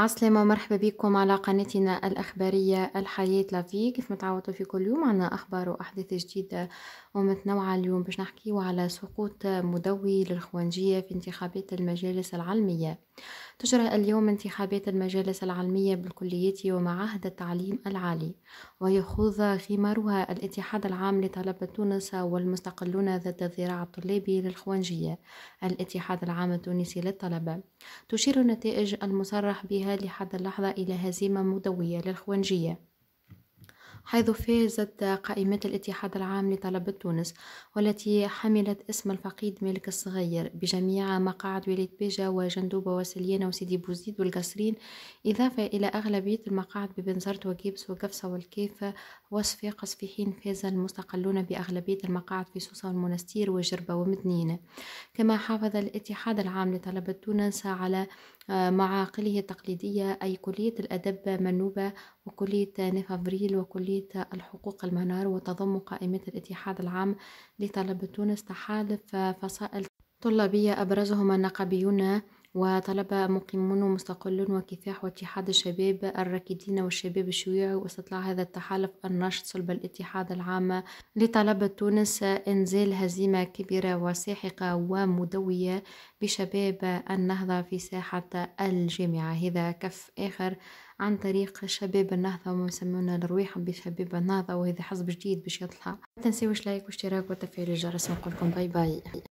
عسلامة ومرحبا بكم على قناتنا الأخبارية الحياة لافي كيف متعودوا في كل يوم عنا أخبار وأحداث جديدة ومتنوعة اليوم باش نحكيو على سقوط مدوي للخوانجية في انتخابات المجالس العلمية تجرى اليوم انتخابات المجالس العلمية بالكليات ومعاهد التعليم العالي ويخوض غمارها الاتحاد العام لطلبة تونس والمستقلون ذات الذراع الطلابي للخوانجية الاتحاد العام التونسي للطلبة تشير نتائج المصرح بها لحد اللحظة إلى هزيمة مدوية للخوانجية حيث فازت قائمة الاتحاد العام لطلبة تونس والتي حملت اسم الفقيد مالك الصغير بجميع مقاعد ولاية بيجا وجندوبة وسليانة وسيدي بوزيد والقصرين إضافة إلى أغلبية المقاعد ببنزرت وجيبس وقفصة والكيفة وصفاقس في حين فاز المستقلون بأغلبية المقاعد في سوسة والمنستير وجربة ومدنينة كما حافظ الاتحاد العام لطلبة تونس على آه، معاقله التقليدية أي كلية الأدب منوبة وكلية نفافريل وكلية الحقوق المنار وتضم قائمة الاتحاد العام لطلبة تونس تحالف فصائل طلابية أبرزهم النقبيون وطلب مقيمون مستقلون وكفاح واتحاد الشباب الراكدين والشباب الشيوعي واستطلاع هذا التحالف النشط صلب الاتحاد العام لطلب تونس إنزال هزيمة كبيرة وساحقة ومدوية بشباب النهضة في ساحة الجامعة هذا كف آخر عن طريق شباب النهضة وما يسمونه الرواح بشباب النهضة وهذا حزب جديد باش يطلع ما تنساوش لايك واشتراك وتفعيل الجرس ونقول لكم باي باي